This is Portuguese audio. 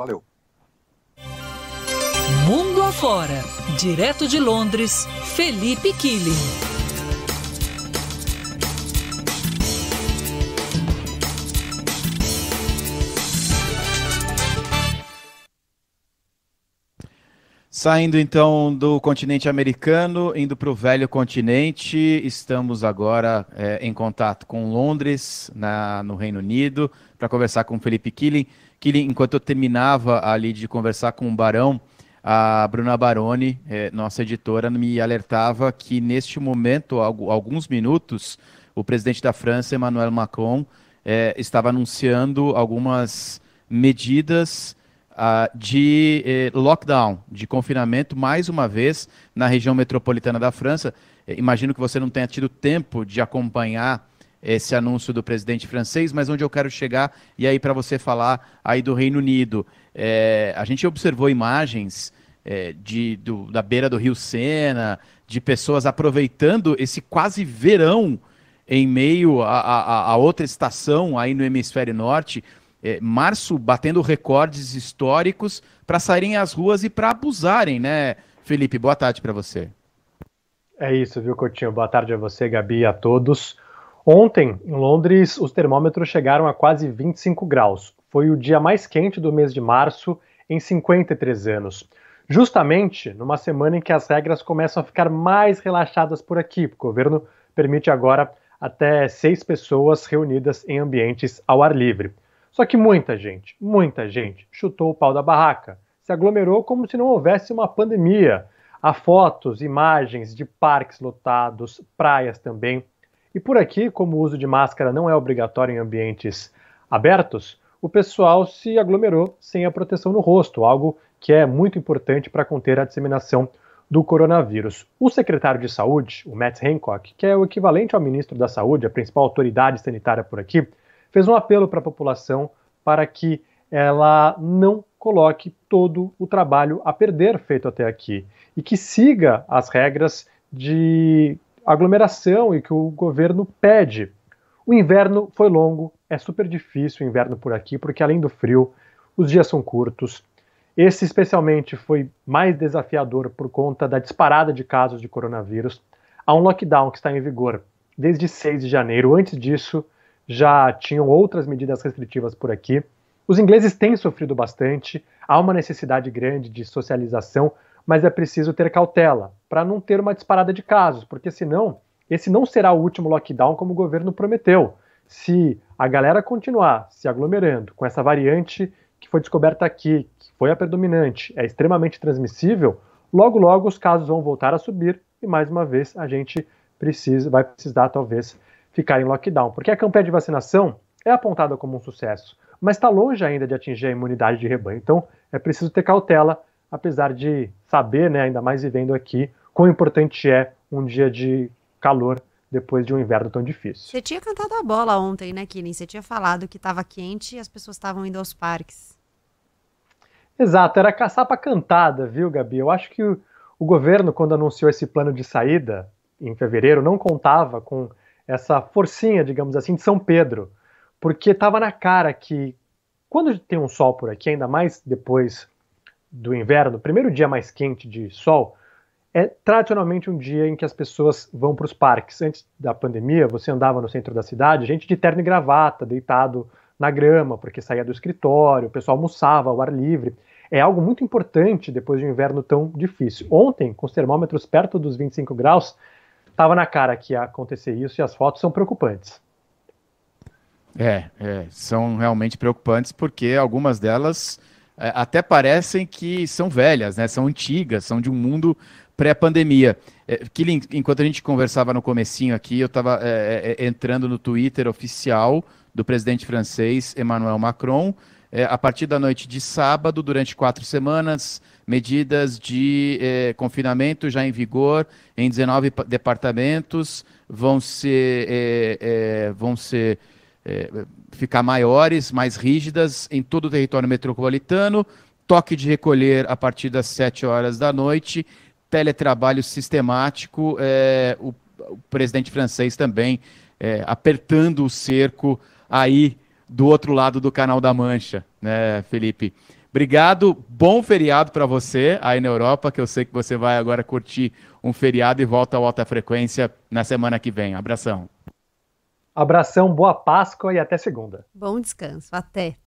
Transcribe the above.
Valeu. Mundo afora. Direto de Londres, Felipe Killing. Saindo então do continente americano, indo para o velho continente, estamos agora é, em contato com Londres, na, no Reino Unido, para conversar com Felipe Killing que ele, enquanto eu terminava ali de conversar com o Barão, a Bruna Baroni, é, nossa editora, me alertava que neste momento, há alguns minutos, o presidente da França, Emmanuel Macron, é, estava anunciando algumas medidas ah, de eh, lockdown, de confinamento, mais uma vez, na região metropolitana da França. Imagino que você não tenha tido tempo de acompanhar esse anúncio do presidente francês, mas onde eu quero chegar, e aí para você falar aí do Reino Unido. É, a gente observou imagens é, de, do, da beira do Rio Sena, de pessoas aproveitando esse quase verão em meio a, a, a outra estação aí no hemisfério norte, é, março batendo recordes históricos para saírem às ruas e para abusarem, né, Felipe? Boa tarde para você. É isso, viu, Coutinho? Boa tarde a você, Gabi, a todos. Ontem, em Londres, os termômetros chegaram a quase 25 graus. Foi o dia mais quente do mês de março em 53 anos. Justamente numa semana em que as regras começam a ficar mais relaxadas por aqui. O governo permite agora até seis pessoas reunidas em ambientes ao ar livre. Só que muita gente, muita gente chutou o pau da barraca, se aglomerou como se não houvesse uma pandemia. Há fotos, imagens de parques lotados, praias também e por aqui, como o uso de máscara não é obrigatório em ambientes abertos, o pessoal se aglomerou sem a proteção no rosto, algo que é muito importante para conter a disseminação do coronavírus. O secretário de Saúde, o Matt Hancock, que é o equivalente ao ministro da Saúde, a principal autoridade sanitária por aqui, fez um apelo para a população para que ela não coloque todo o trabalho a perder feito até aqui e que siga as regras de aglomeração e que o governo pede. O inverno foi longo, é super difícil o inverno por aqui, porque além do frio, os dias são curtos. Esse especialmente foi mais desafiador por conta da disparada de casos de coronavírus. Há um lockdown que está em vigor desde 6 de janeiro. Antes disso, já tinham outras medidas restritivas por aqui. Os ingleses têm sofrido bastante, há uma necessidade grande de socialização, mas é preciso ter cautela para não ter uma disparada de casos, porque senão esse não será o último lockdown como o governo prometeu. Se a galera continuar se aglomerando com essa variante que foi descoberta aqui, que foi a predominante, é extremamente transmissível, logo logo os casos vão voltar a subir e mais uma vez a gente precisa, vai precisar talvez ficar em lockdown, porque a campanha de vacinação é apontada como um sucesso, mas está longe ainda de atingir a imunidade de rebanho. Então é preciso ter cautela apesar de saber, né, ainda mais vivendo aqui, quão importante é um dia de calor depois de um inverno tão difícil. Você tinha cantado a bola ontem, né, Killing? Você tinha falado que estava quente e as pessoas estavam indo aos parques. Exato, era caçar para cantada, viu, Gabi? Eu acho que o, o governo, quando anunciou esse plano de saída em fevereiro, não contava com essa forcinha, digamos assim, de São Pedro, porque estava na cara que quando tem um sol por aqui, ainda mais depois do inverno, primeiro dia mais quente de sol, é tradicionalmente um dia em que as pessoas vão para os parques. Antes da pandemia, você andava no centro da cidade, gente de terno e gravata, deitado na grama, porque saía do escritório, o pessoal almoçava ao ar livre. É algo muito importante depois de um inverno tão difícil. Ontem, com os termômetros perto dos 25 graus, estava na cara que ia acontecer isso e as fotos são preocupantes. É, é são realmente preocupantes porque algumas delas é, até parecem que são velhas, né? São antigas, são de um mundo pré-pandemia. É, enquanto a gente conversava no comecinho aqui, eu estava é, é, é, entrando no Twitter oficial do presidente francês Emmanuel Macron. É, a partir da noite de sábado, durante quatro semanas, medidas de confinamento já em vigor em 19 departamentos vão ser, vão ser é, ficar maiores, mais rígidas em todo o território metropolitano, toque de recolher a partir das 7 horas da noite, teletrabalho sistemático, é, o, o, presidente francês também é, apertando o cerco aí do outro lado do Canal da Mancha, né, Felipe? Obrigado, bom feriado para você aí na Europa, que eu sei que você vai agora curtir um feriado e volta à Alta Frequência na semana que vem. Abração. Abração, boa Páscoa e até segunda. Bom descanso, até.